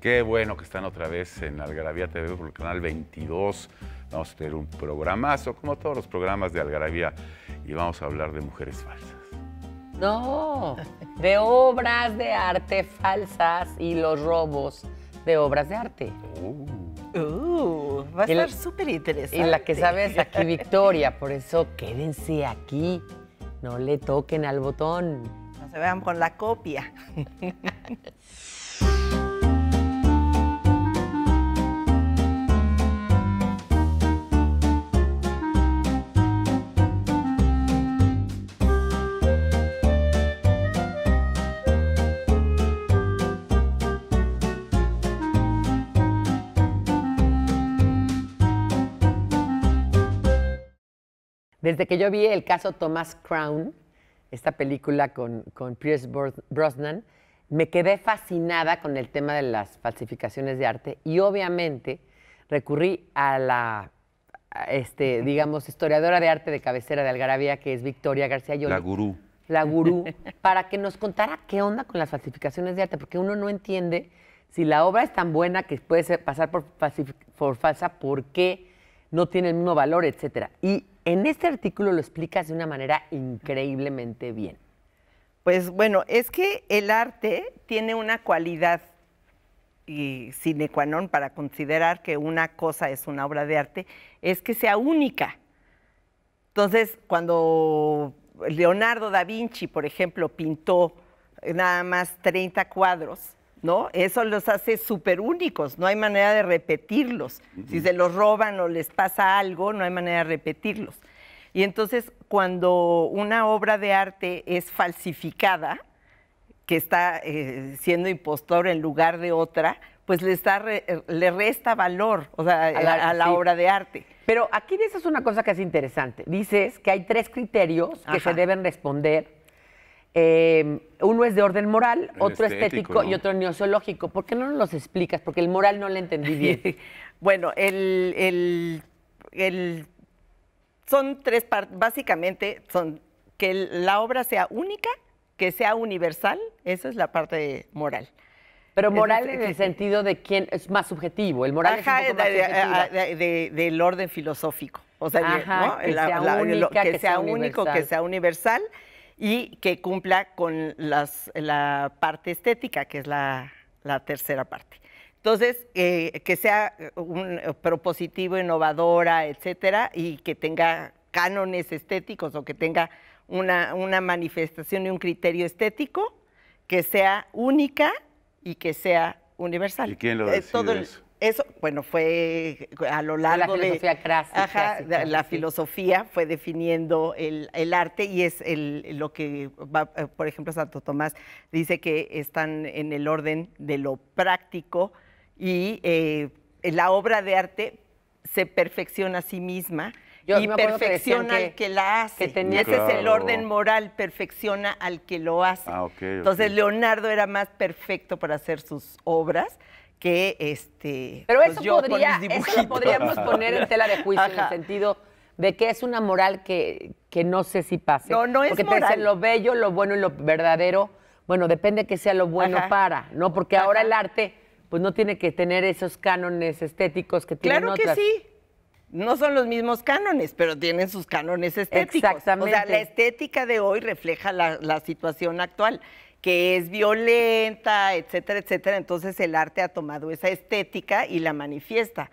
Qué bueno que están otra vez en Algarabía TV por el canal 22. Vamos a tener un programazo, como todos los programas de Algarabía, y vamos a hablar de mujeres falsas. No, de obras de arte falsas y los robos de obras de arte. Uh. Uh, va a ser súper interesante. Y la que sabes aquí Victoria, por eso quédense aquí, no le toquen al botón. No se vean con la copia. Desde que yo vi el caso Thomas Crown, esta película con, con Pierce Brosnan, me quedé fascinada con el tema de las falsificaciones de arte y obviamente recurrí a la, este, digamos, historiadora de arte de cabecera de Algarabía, que es Victoria García Llori. La gurú. La gurú, para que nos contara qué onda con las falsificaciones de arte, porque uno no entiende si la obra es tan buena que puede pasar por, por falsa, por qué no tiene el mismo valor, etcétera. Y en este artículo lo explicas de una manera increíblemente bien. Pues bueno, es que el arte tiene una cualidad y sine qua non para considerar que una cosa es una obra de arte, es que sea única. Entonces, cuando Leonardo da Vinci, por ejemplo, pintó nada más 30 cuadros, ¿no? Eso los hace súper únicos, no hay manera de repetirlos. Si se los roban o les pasa algo, no hay manera de repetirlos. Y entonces, cuando una obra de arte es falsificada, que está eh, siendo impostor en lugar de otra, pues le, eh, resta valor a la, obra de arte. Pero aquí dices una cosa que es interesante. Dices que hay tres criterios que se deben responder eh, uno es de orden moral, otro estético, y otro neozoológico. ¿Por qué no nos los explicas? Porque el moral no lo entendí bien. bueno, son tres partes, básicamente son que la obra sea única, que sea universal, esa es la parte moral. Pero moral en el sentido de quién es más subjetivo. El moral es un ah, del orden filosófico. O sea, que, sea único, que sea universal y que cumpla con las, la parte estética, que es la, tercera parte. Entonces, eh, que sea un, eh, propositivo, innovadora, etcétera, y que tenga cánones estéticos o que tenga una, manifestación y un criterio estético que sea única y que sea universal. ¿Y quién lo eh, decide todo eso? Eso, bueno, fue a lo largo la filosofía clásica, la filosofía fue definiendo el, arte y es lo que, por ejemplo, Santo Tomás dice que están en el orden de lo práctico y eh, la obra de arte se perfecciona a sí misma. y perfecciona al que la hace. Que Ese es el orden moral, perfecciona al que lo hace. Ah, Entonces Leonardo era más perfecto para hacer sus obras que este. Pero pues eso, podría, eso podríamos poner en tela de juicio en el sentido de que es una moral que, que no sé si pase. No, no es Porque te lo bello, lo bueno y lo verdadero. Bueno, depende que sea lo bueno para, ¿no? Porque ahora el arte, pues no tiene que tener esos cánones estéticos que tienen claro Claro que sí. No son los mismos cánones, pero tienen sus cánones estéticos. Exactamente. O sea, la estética de hoy refleja la, la situación actual que es violenta, etcétera, etcétera. Entonces el arte ha tomado esa estética y la manifiesta.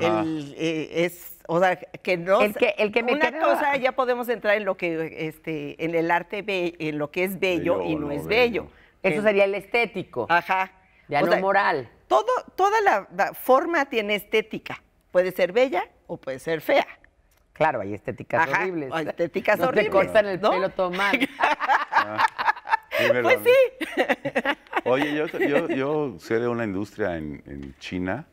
El, eh, es, o sea, que no. El que, una cosa ya podemos entrar en lo que, este, en el arte, en lo que es bello, y no, es bello. Eso sería el estético. Ajá. Ya no moral. Todo, toda la, forma tiene estética. Puede ser bella o puede ser fea. Claro, hay estéticas horribles. Hay estéticas no horribles. cortan el pelo todo ah pues sí. Oye, yo, sé de una industria en, China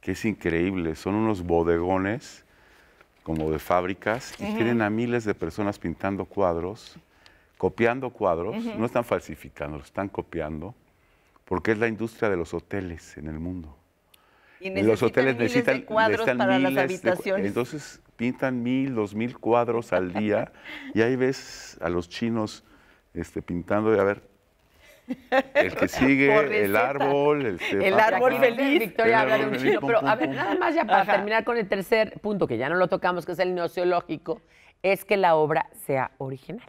que es increíble. Son unos bodegones como de fábricas y tienen a miles de personas pintando cuadros, copiando cuadros. No están falsificando, lo están copiando porque es la industria de los hoteles en el mundo. Y los hoteles necesitan, cuadros para las habitaciones. entonces pintan mil, dos mil cuadros al día y ahí ves a los chinos este, pintando y a ver. El que sigue, el árbol, el, el árbol feliz. Victoria habla de un chino, pero a ver, nada más ya para terminar con el tercer punto, que ya no lo tocamos, que es el neociológico, es que la obra sea original.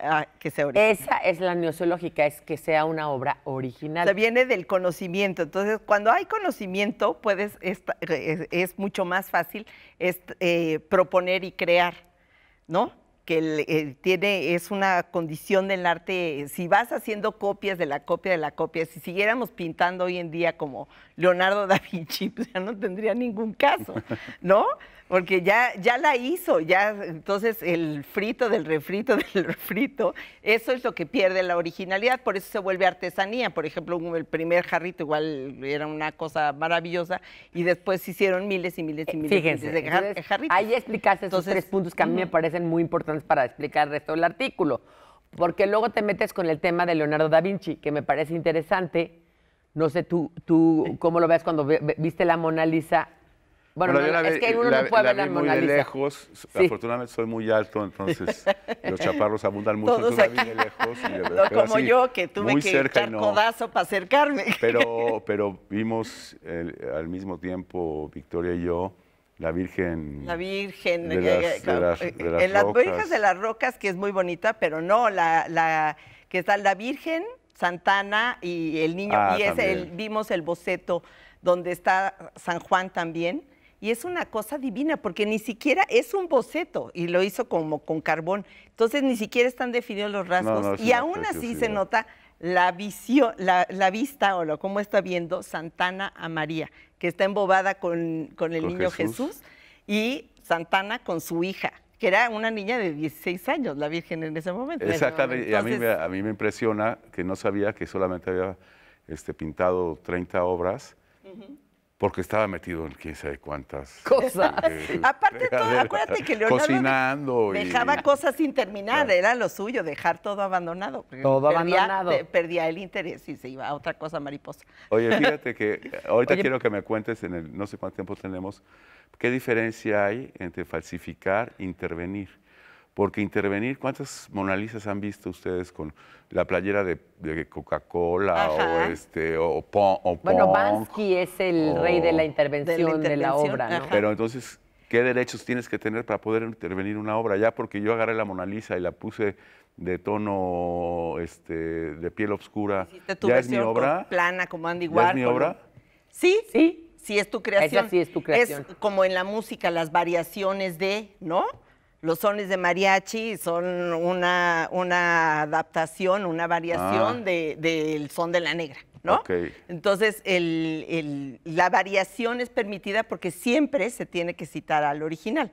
Ah, que sea original. Esa es la neociológica, es que sea una obra original. O viene del conocimiento. Entonces, cuando hay conocimiento, puedes es, mucho más fácil eh, proponer y crear, ¿no? que eh, tiene, es una condición del arte, eh, si vas haciendo copias de la copia de la copia, si siguiéramos pintando hoy en día como Leonardo da Vinci, pues ya no tendría ningún caso, ¿no? porque ya, ya la hizo, ya entonces el frito del refrito del refrito, eso es lo que pierde la originalidad, por eso se vuelve artesanía. Por ejemplo, el primer jarrito igual era una cosa maravillosa y después se hicieron miles y miles y eh, miles, de jarritos. Ahí explicaste esos tres puntos que a mí me parecen muy importantes para explicar el resto del artículo, porque luego te metes con el tema de Leonardo da Vinci, que me parece interesante. No sé tú, tú cómo lo ves cuando viste la Mona Lisa bueno, la, es que uno no puede ver lejos, afortunadamente soy muy alto, entonces los chaparros abundan mucho, la vi lejos. no, como yo, que tuve que echar codazo para acercarme. Pero, pero vimos al mismo tiempo, Victoria y yo, la Virgen. La Virgen. De eh, eh, eh, las, en las Virgen de las Rocas, que es muy bonita, pero no, la, que está la Virgen, Santana y el niño. Ah, y vimos el boceto donde está San Juan también y es una cosa divina, porque ni siquiera es un boceto, y lo hizo como con carbón. Entonces ni siquiera están definidos los rasgos. y aún así se nota la visión, la, vista o lo cómo está viendo Santana a María, que está embobada con, con el niño Jesús. y Santana con su hija, que era una niña de 16 años, la Virgen en ese momento. Exactamente, y a mí, me, impresiona que no sabía que solamente había este, pintado 30 obras porque estaba metido en quién sabe cuántas cosas. Eh, Aparte todo, acuérdate que Leonardo cocinando dejaba cosas sin terminar, era lo suyo, dejar todo abandonado. Todo abandonado. perdía el interés y se iba a otra cosa mariposa. Oye, fíjate que eh, ahorita quiero que me cuentes en el no sé cuánto tiempo tenemos qué diferencia hay entre falsificar e intervenir porque intervenir, ¿cuántas Mona Lisas han visto ustedes con la playera de, Coca-Cola o este o, pon, Bueno, Bansky es el rey de la, intervención de la obra, Pero entonces, ¿qué derechos tienes que tener para poder intervenir una obra? Ya porque yo agarré la Mona Lisa y la puse de tono este de piel oscura, ya es mi obra plana como Andy Warhol. ¿Ya es mi obra? Sí, sí, sí es tu creación. Esa sí es tu creación. Es como en la música las variaciones de, ¿no? Los sones de mariachi son una, una adaptación, una variación ah. del son de la negra. ¿no? Entonces, la variación es permitida porque siempre se tiene que citar al original.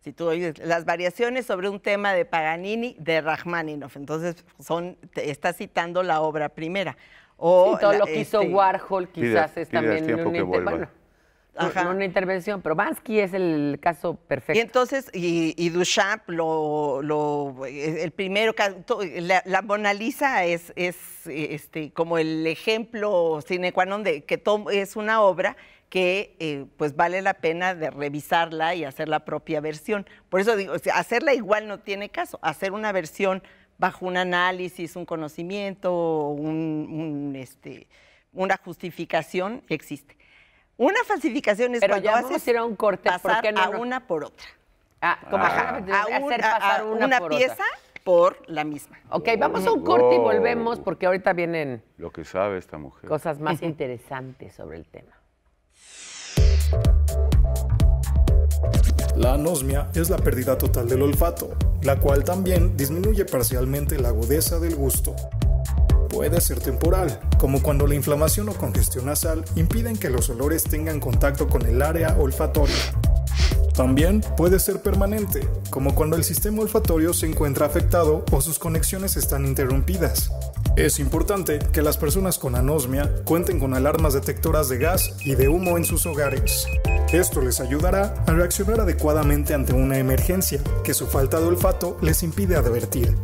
Si tú oyes las variaciones sobre un tema de Paganini, de Rachmaninoff, entonces son, está citando la obra primera. O todo lo que hizo este, Warhol quizás es también un que una intervención. Pero Bansky es el caso perfecto. Y entonces, y, Duchamp, lo, lo, eh, el primero, la, la Mona Lisa es, es, este, como el ejemplo sine qua non que es una obra que eh, pues vale la pena de revisarla y hacer la propia versión. Por eso digo, hacerla igual no tiene caso, hacer una versión bajo un análisis, un conocimiento, un este, una justificación existe. Una falsificación es Pero cuando ya a un corte, a una por otra. Ah, como ah. A hacer pasar una, pieza por la misma. Ok, vamos a un corte y volvemos porque ahorita vienen Lo que sabe esta mujer. cosas más interesantes sobre el tema. La anosmia es la pérdida total del olfato, la cual también disminuye parcialmente la agudeza del gusto puede ser temporal, como cuando la inflamación o congestión nasal impiden que los olores tengan contacto con el área olfatoria. También puede ser permanente, como cuando el sistema olfatorio se encuentra afectado o sus conexiones están interrumpidas. Es importante que las personas con anosmia cuenten con alarmas detectoras de gas y de humo en sus hogares. Esto les ayudará a reaccionar adecuadamente ante una emergencia que su falta de olfato les impide advertir.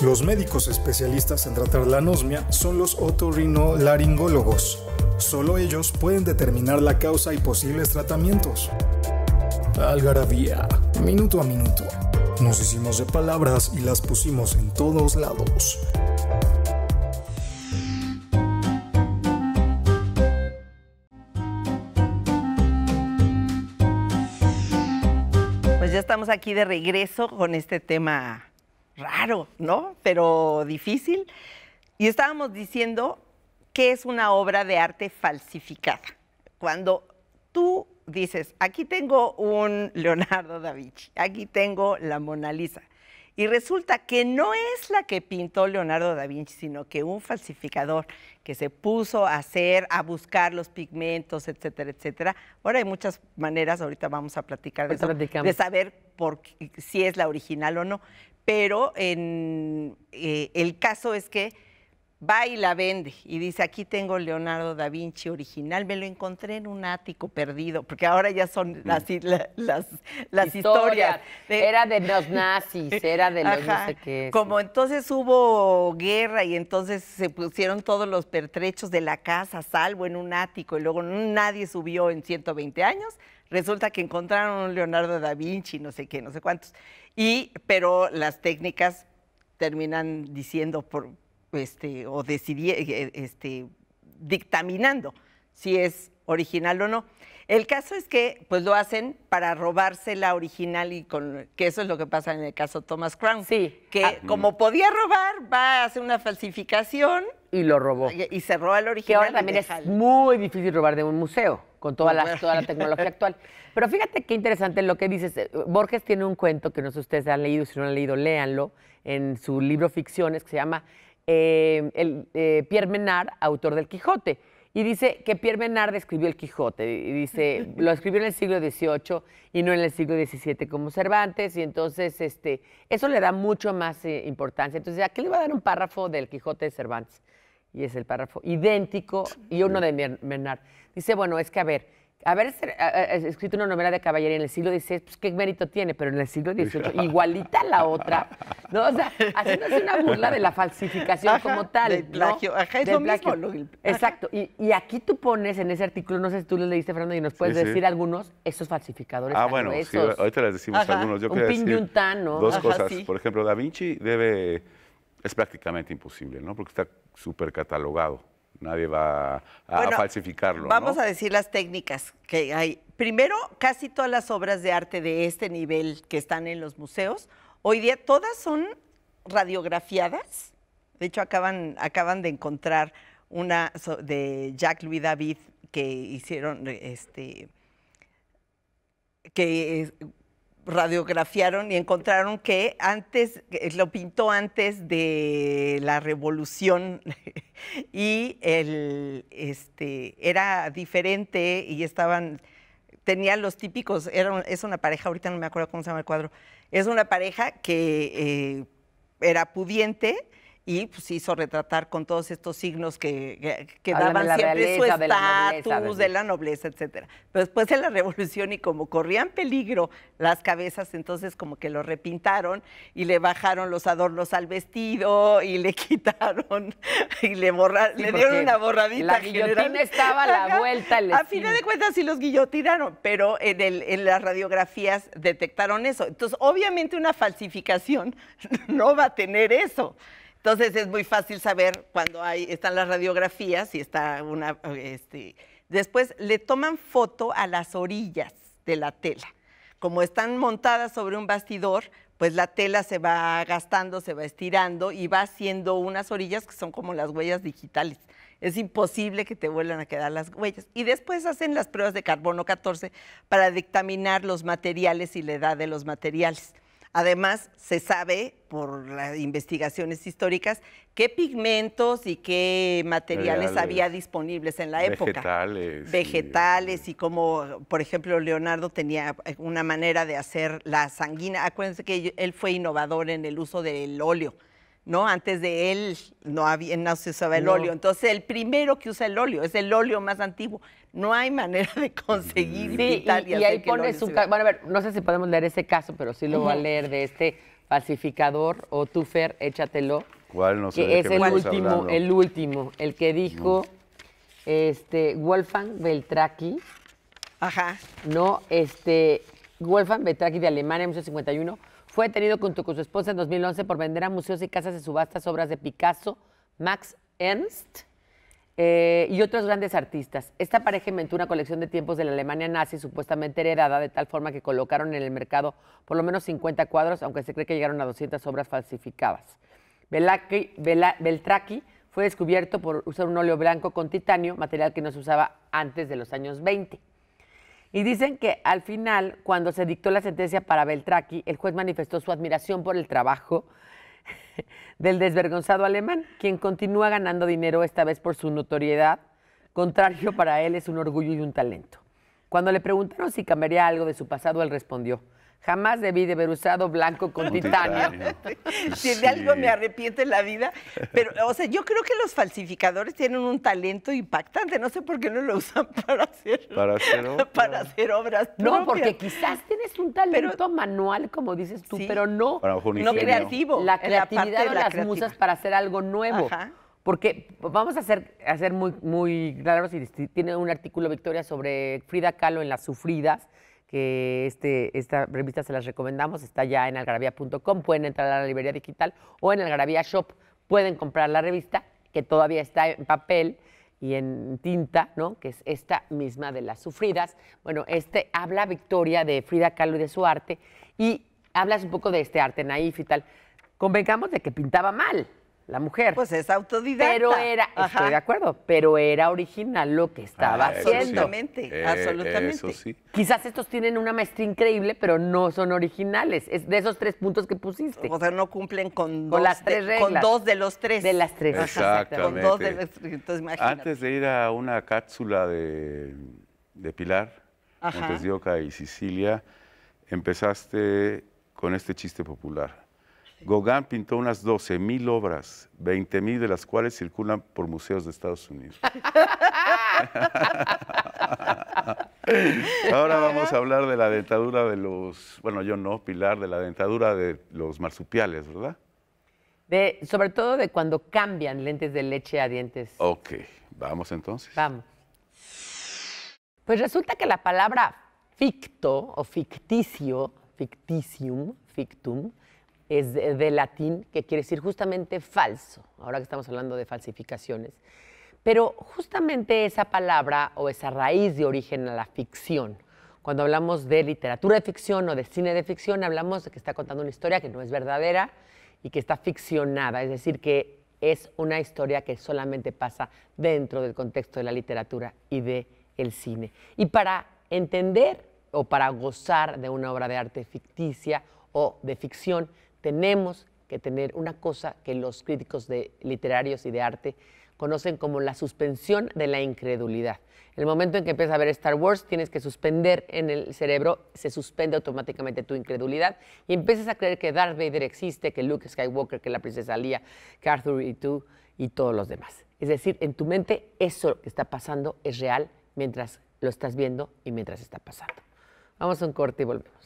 Los médicos especialistas en tratar la anosmia son los otorrinolaringólogos. Solo ellos pueden determinar la causa y posibles tratamientos. Algarabía, minuto a minuto. Nos hicimos de palabras y las pusimos en todos lados. Pues ya estamos aquí de regreso con este tema raro, ¿no? Pero difícil. Y estábamos diciendo que es una obra de arte falsificada. Cuando tú dices, aquí tengo un Leonardo da Vinci, aquí tengo la Mona Lisa, y resulta que no es la que pintó Leonardo da Vinci, sino que un falsificador que se puso a hacer, a buscar los pigmentos, etcétera, etcétera. Ahora hay muchas maneras, ahorita vamos a platicar de, de saber si es la original o no pero en, eh, el caso es que va y la vende y dice, aquí tengo Leonardo da Vinci original, me lo encontré en un ático perdido, porque ahora ya son mm. las, historias. Era de los nazis, era de los no sé qué. Como entonces hubo guerra y entonces se pusieron todos los pertrechos de la casa, salvo en un ático, y luego nadie subió en 120 años, resulta que encontraron un Leonardo da Vinci, no sé qué, no sé cuántos. Y, pero las técnicas terminan diciendo por, este, o eh, este, dictaminando si es original o no. El caso es que pues lo hacen para robarse la original y con que eso es lo que pasa en el caso Thomas Crown. Sí. Que ah. como podía robar, va a hacer una falsificación. Y lo robó. Y, se roba el original. Que ahora también es muy difícil robar de un museo con toda la, toda la tecnología actual. Pero fíjate qué interesante lo que dices. Eh, Borges tiene un cuento que no sé si ustedes han leído, si no han leído, léanlo, en su libro Ficciones, que se llama eh, el, eh, Pierre Menard, autor del Quijote. Y dice que Pierre Menard escribió el Quijote, y dice, lo escribió en el siglo XVIII y no en el siglo XVII como Cervantes, y entonces este, eso le da mucho más importancia. Entonces, ¿a qué le va a dar un párrafo del Quijote de Cervantes? y es el párrafo idéntico y uno de Mernard Dice, bueno, es que a ver, haber escrito una novela de caballería en el siglo XVI, pues qué mérito tiene, pero en el siglo XVIII, igualita a la otra, ¿no? O sea, haciéndose una burla de la falsificación como tal. plagio, Exacto, y, aquí tú pones en ese artículo, no sé si tú lo leíste, Fernando, y nos puedes decir algunos, esos falsificadores. Ah, ah bueno, ahorita les decimos algunos. Yo un decir Dos cosas. Por ejemplo, Da Vinci debe es prácticamente imposible, ¿no? Porque está súper catalogado. Nadie va a, falsificarlo. Vamos a decir las técnicas que hay. Primero, casi todas las obras de arte de este nivel que están en los museos, hoy día todas son radiografiadas. De hecho, acaban, acaban de encontrar una de Jack Louis David que hicieron este que radiografiaron y encontraron que antes, lo pintó antes de la revolución y el, este, era diferente y estaban, tenía los típicos, era, es una pareja, ahorita no me acuerdo cómo se llama el cuadro, es una pareja que eh, era pudiente y pues, hizo retratar con todos estos signos que, daban siempre su estatus, de, la nobleza, etcétera. Pero después de la revolución y como corrían peligro las cabezas, entonces como que lo repintaron y le bajaron los adornos al vestido y le quitaron y le le dieron una borradita. La guillotina estaba a la vuelta. a final de cuentas sí los guillotinaron, pero en, en las radiografías detectaron eso. Entonces, obviamente una falsificación no va a tener eso. Entonces es muy fácil saber cuando hay, están las radiografías y está una... Este, después le toman foto a las orillas de la tela. Como están montadas sobre un bastidor, pues la tela se va gastando, se va estirando y va haciendo unas orillas que son como las huellas digitales. Es imposible que te vuelvan a quedar las huellas. Y después hacen las pruebas de carbono 14 para dictaminar los materiales y la edad de los materiales. Además, se sabe por las investigaciones históricas qué pigmentos y qué materiales había disponibles en la época. Vegetales. Vegetales y, cómo, como, por ejemplo, Leonardo tenía una manera de hacer la sanguina. Acuérdense que él fue innovador en el uso del óleo. ¿no? Antes de él no, había, no se usaba el óleo. Entonces, el primero que usa el óleo es el óleo más antiguo. No hay manera de conseguir Y, ahí pone su... Bueno, a ver, no sé si podemos leer ese caso, pero sí lo voy a leer de este pacificador, o tufer, échatelo. ¿Cuál? No sé. Que es el último, el último, el que dijo este, Wolfgang Beltraki. Ajá. No, este, Wolfgang Beltraki de Alemania 1951 fue detenido junto con su esposa en 2011 por vender a museos y casas de subastas obras de Picasso, Max Ernst eh, y otros grandes artistas. Esta pareja inventó una colección de tiempos de la Alemania nazi supuestamente heredada de tal forma que colocaron en el mercado por lo menos 50 cuadros, aunque se cree que llegaron a 200 obras falsificadas. Belaki, fue descubierto por usar un óleo blanco con titanio, material que no se usaba antes de los años 20. Y dicen que al final, cuando se dictó la sentencia para Beltraki, el juez manifestó su admiración por el trabajo del desvergonzado alemán, quien continúa ganando dinero esta vez por su notoriedad. Contrario para él es un orgullo y un talento. Cuando le preguntaron si cambiaría algo de su pasado, él respondió, Jamás debí de haber usado blanco con, titanio. si de algo me arrepiento en la vida. Pero, o sea, yo creo que los falsificadores tienen un talento impactante. No sé por qué no lo usan para hacer, para hacer, obras. No, porque quizás tienes un talento manual, como dices tú, pero no, no creativo. La creatividad de, las musas para hacer algo nuevo. Porque vamos a ser, hacer muy, muy claros, y tiene un artículo Victoria sobre Frida Kahlo en Las Sufridas, que este, esta revista se las recomendamos, está ya en algarabía.com, pueden entrar a la librería digital o en el Algarabía Shop, pueden comprar la revista que todavía está en papel y en tinta, ¿no? que es esta misma de las sufridas. Bueno, este habla Victoria de Frida Kahlo y de su arte y hablas un poco de este arte naif y tal. Convengamos de que pintaba mal, la mujer. Pues es autodidacta. Pero era, estoy de acuerdo, pero era original lo que estaba ah, haciendo. Absolutamente, eh, absolutamente. Quizás estos tienen una maestría increíble, pero no son originales. Es de esos tres puntos que pusiste. O sea, no cumplen con, dos, las tres Con dos de los tres. De las tres. Exactamente. Con dos de los tres. Entonces, imagínate. Antes de ir a una cápsula de, de Pilar, antes de Oca y Sicilia, empezaste con este chiste popular. Gauguin pintó unas 12.000 obras, 20.000 de las cuales circulan por museos de Estados Unidos. Ahora vamos a hablar de la dentadura de los, bueno, yo no, Pilar, de la dentadura de los marsupiales, ¿verdad? sobre todo de cuando cambian lentes de leche a dientes. Ok, vamos entonces. Vamos. Pues resulta que la palabra ficto o ficticio, ficticium, fictum, es de, latín, que quiere decir justamente falso, ahora que estamos hablando de falsificaciones. Pero justamente esa palabra o esa raíz de origen a la ficción, cuando hablamos de literatura de ficción o de cine de ficción, hablamos de que está contando una historia que no es verdadera y que está ficcionada, es decir, que es una historia que solamente pasa dentro del contexto de la literatura y del el cine. Y para entender o para gozar de una obra de arte ficticia o de ficción, tenemos que tener una cosa que los críticos de literarios y de arte conocen como la suspensión de la incredulidad. El momento en que empiezas a ver Star Wars, tienes que suspender en el cerebro, se suspende automáticamente tu incredulidad y empiezas a creer que Darth Vader existe, que Luke Skywalker, que la princesa Leia, que Arthur y tú y todos los demás. Es decir, en tu mente eso que está pasando es real mientras lo estás viendo y mientras está pasando. Vamos a un corte y volvemos.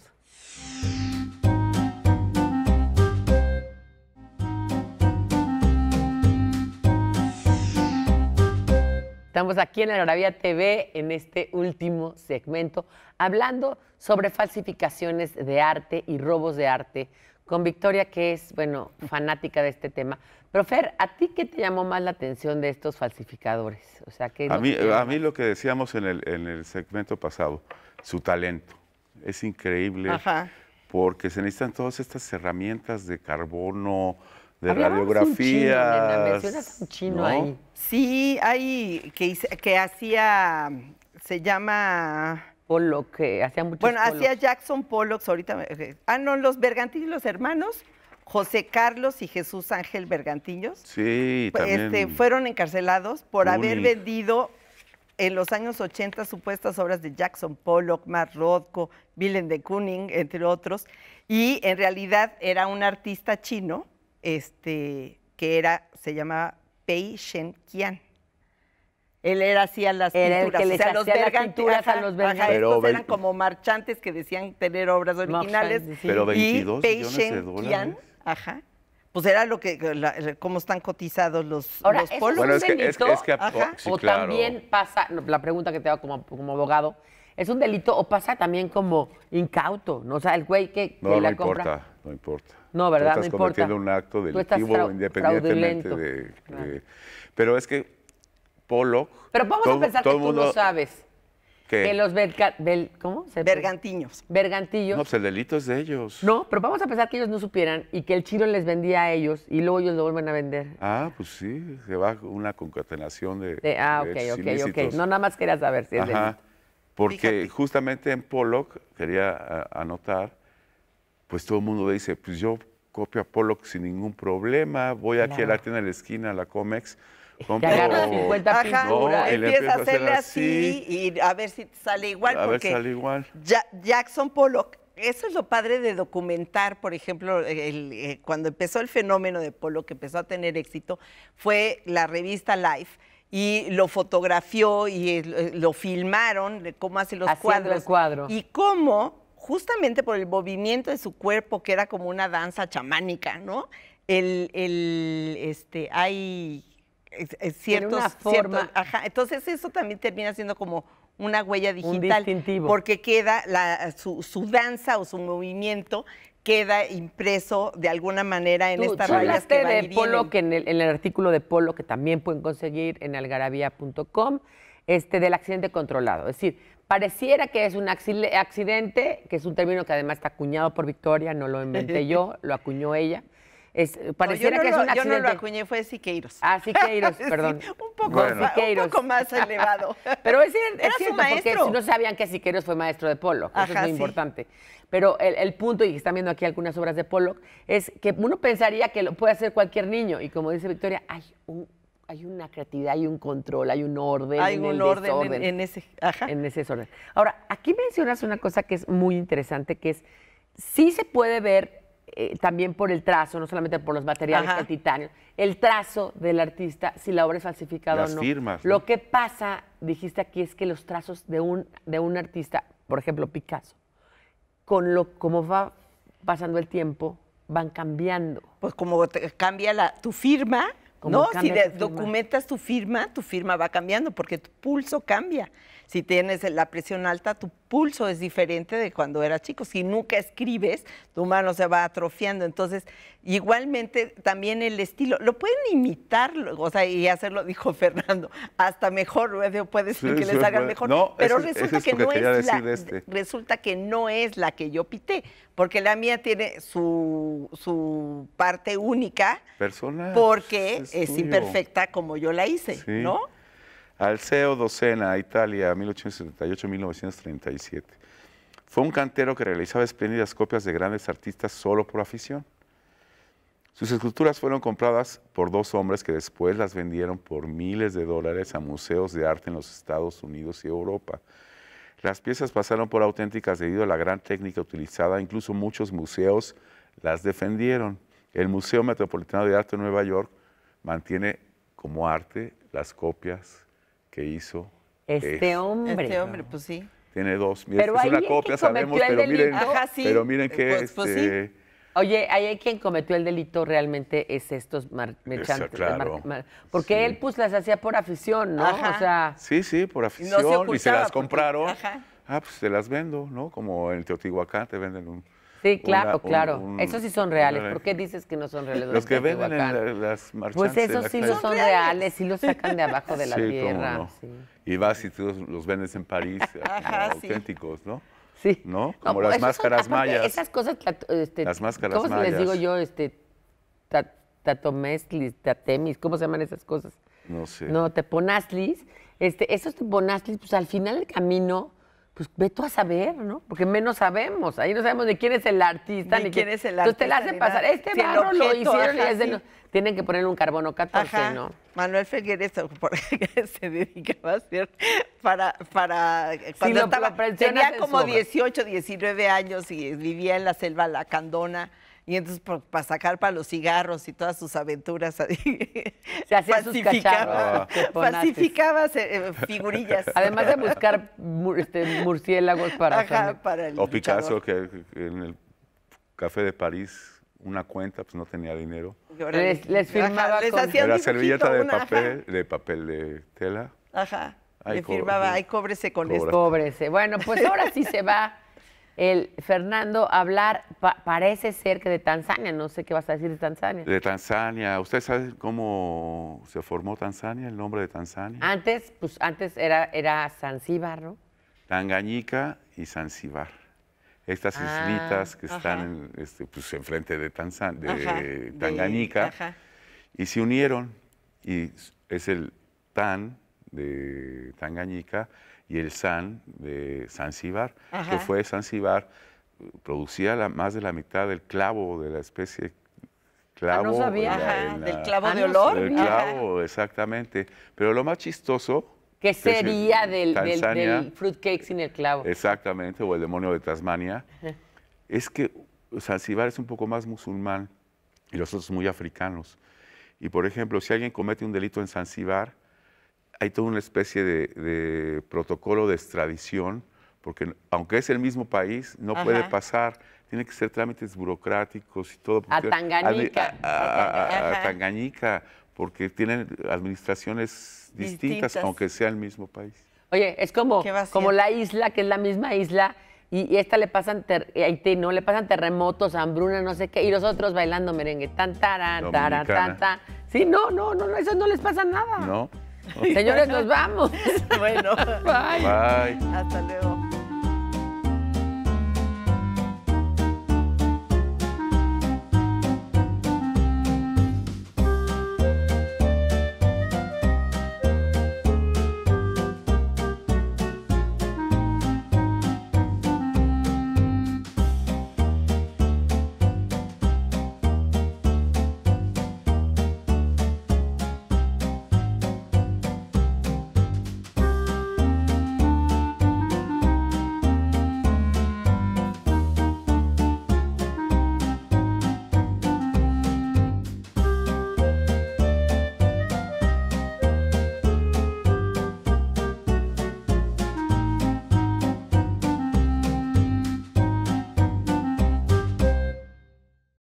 Estamos aquí en Arabia TV en este último segmento hablando sobre falsificaciones de arte y robos de arte con Victoria que es, bueno, fanática de este tema. Profer, ¿a ti qué te llamó más la atención de estos falsificadores? O sea, que a, mí, lo que decíamos en el, en el segmento pasado, su talento. Es increíble porque se necesitan todas estas herramientas de carbono, de radiografía. radiografías. Sí, hay que, hacía, se llama... Pollock, que hacía muchos Bueno, hacía Jackson Pollock, ahorita... Eh, ah, no, los Bergantinos, los hermanos, José Carlos y Jesús Ángel Bergantiños. Sí, pues, este, también. fueron encarcelados por haber vendido en los años 80 supuestas obras de Jackson Pollock, Mark Rothko, Willem de Kooning, entre otros. Y en realidad era un artista chino este, que era, se llamaba Pei Shen Qian Él era a las pinturas, o los las pinturas a los bergantes. eran como marchantes que decían tener obras originales. Pero 22 y Pei Shen Qian, ajá. Pues era lo que, la, cómo están cotizados los, polos. es, O también pasa, la pregunta que te hago como, como abogado, ¿es un delito o pasa también como incauto? ¿no? O sea, el güey que, la compra. No importa, no importa. No, ¿verdad? estás no cometiendo un acto delictivo independientemente de, Pero es que Pollock... Pero vamos a pensar que mundo, tú no sabes. ¿Qué? Que los ¿cómo bergantiños. Bergantillos. No, pues el delito es de ellos. No, pero vamos a pensar que ellos no supieran y que el chino les vendía a ellos y luego ellos lo vuelven a vender. Ah, pues sí, se va una concatenación de. ah, ok, ok, ok. No, nada más quería saber si es Ajá, delito. Porque justamente en Pollock, quería anotar, pues todo el mundo dice, pues yo copio a Pollock sin ningún problema, voy aquí a la tienda de la esquina, a la Comex, compro... empieza a hacerle así, y a ver si sale igual. A porque Jackson Pollock eso es lo padre de documentar, por ejemplo, eh, cuando empezó el fenómeno de Pollock, que empezó a tener éxito, fue la revista Life. Y lo fotografió y eh, lo filmaron, cómo hace los cuadros. Y cómo justamente por el movimiento de su cuerpo, que era como una danza chamánica, ¿no? El, el este, hay ciertos, entonces eso también termina siendo como una huella digital, porque queda la, su, su, danza o su movimiento queda impreso de alguna manera en esta estas rayas que de Polo, que en el, artículo de Polo que también pueden conseguir en algarabía.com, este del accidente controlado, es decir, Pareciera que es un accidente, que es un término que además está acuñado por Victoria, no lo inventé yo, lo acuñó ella. Es, pareciera que es un accidente. Yo no lo acuñé, fue Siqueiros. Ah, Siqueiros, perdón. un, poco, más elevado. Pero es, es cierto, porque si no sabían que Siqueiros fue maestro de polo, eso es muy importante. Pero el, punto, y están viendo aquí algunas obras de Pollock, es que uno pensaría que lo puede hacer cualquier niño, y como dice Victoria, hay un hay una creatividad, hay un control, hay un orden. Hay un orden en, ese. En ese orden. Ahora, aquí mencionas una cosa que es muy interesante, que es, sí se puede ver eh, también por el trazo, no solamente por los materiales de titanio, el trazo del artista, si la obra es falsificada o no. Firmas, Lo que pasa, dijiste aquí, es que los trazos de un, de un artista, por ejemplo, Picasso, con lo como va pasando el tiempo, van cambiando. Pues como cambia la, tu firma, no, si documentas tu firma, tu firma va cambiando porque tu pulso cambia. Si tienes la presión alta, tu pulso es diferente de cuando eras chico. Si nunca escribes, tu mano se va atrofiando. Entonces, igualmente también el estilo, lo pueden imitar, o sea, y hacerlo, dijo Fernando, hasta mejor, puede ser que les hagan mejor. pero resulta que, no es la, este. resulta que no es la que yo pité, porque la mía tiene su, su parte única. personal, Porque es, imperfecta como yo la hice, ¿no? Alceo Docena, Italia, 1878-1937. Fue un cantero que realizaba espléndidas copias de grandes artistas solo por afición. Sus esculturas fueron compradas por dos hombres que después las vendieron por miles de dólares a museos de arte en los Estados Unidos y Europa. Las piezas pasaron por auténticas debido a la gran técnica utilizada, incluso muchos museos las defendieron. El Museo Metropolitano de Arte de Nueva York mantiene como arte las copias que hizo. Este hombre. Este hombre, pues sí. Tiene dos. Mira, pero es una copia, sabemos, pero miren, Ajá, sí. pero miren que pues, pues este, Oye, ahí hay quien cometió el delito realmente es estos merchantes. Claro. porque él pues las hacía por afición, ¿no? O sea, sí, sí, por afición. y se las compraron. Ajá. Ah, pues se las vendo, ¿no? Como en Teotihuacán te venden un Sí, claro, claro. esos sí son reales. ¿Por qué dices que no son reales? Los, que venden en las marchas. Pues esos sí lo son reales, sí los sacan de abajo de la tierra. Y vas y tú los vendes en París, auténticos, ¿no? Sí. ¿No? Como pues, las máscaras mayas. Esas cosas, este, las máscaras ¿cómo se les digo yo? Este, tatomeslis, tatemis, ¿cómo se llaman esas cosas? No sé. No, teponazlis. Este, esos teponazlis, pues al final del camino pues ve tú a saber, ¿no? Porque menos sabemos. Ahí no sabemos ni quién es el artista. Ni, quién, es el artista. Entonces te la hacen pasar. Este si barro lo hicieron y es de Tienen que ponerle un carbono 14, ¿no? Manuel Figueres se dedicaba a hacer para... para eh, cuando estaba, tenía como 18, 19 años y vivía en la selva La Candona y entonces para sacar para los cigarros y todas sus aventuras. Se hacía sus cacharros, falsificaba eh, eh, figurillas. Además de buscar este, murciélagos para... o Picasso, que, en el Café de París una cuenta, pues no tenía dinero. Les, firmaba servilleta de papel, de papel de tela. Ajá. le firmaba, ahí cóbrese con esto. Cóbrese. Bueno, pues ahora sí se va el Fernando hablar, parece ser que de Tanzania, no sé qué vas a decir de Tanzania. De Tanzania, ¿usted sabe cómo se formó Tanzania, el nombre de Tanzania? Antes, pues antes era, era Zanzíbar, ¿no? Tanganyika y Zanzíbar. Estas ah, islitas que están este, pues, enfrente de, Tanganyika y se unieron y es el Tan de Tanganyika y el San de Zanzibar, que fue Zanzibar, producía más de la mitad del clavo de la especie ah, clavo. Ah, no sabía. del clavo de olor. Del clavo, exactamente. Pero lo más chistoso... ¿Qué sería del, fruitcake sin el clavo? Exactamente, o el demonio de Tasmania. Es que Zanzibar es un poco más musulmán y los otros muy africanos. Y, por ejemplo, si alguien comete un delito en Zanzibar, hay toda una especie de, protocolo de extradición, porque aunque es el mismo país, no puede pasar, tiene que ser trámites burocráticos y todo. A Tanganyika. A, a, porque tienen administraciones distintas, aunque sea el mismo país. Oye, es como, como la isla, que es la misma isla, y, esta le pasan, ¿no? Le pasan terremotos, hambruna, no sé qué, y los otros bailando merengue, tan, taran, taran, tan, tan. Sí, no, no, no, no, eso no les pasa nada. No. Señores, nos vamos. bueno. Bye. Bye. Hasta luego.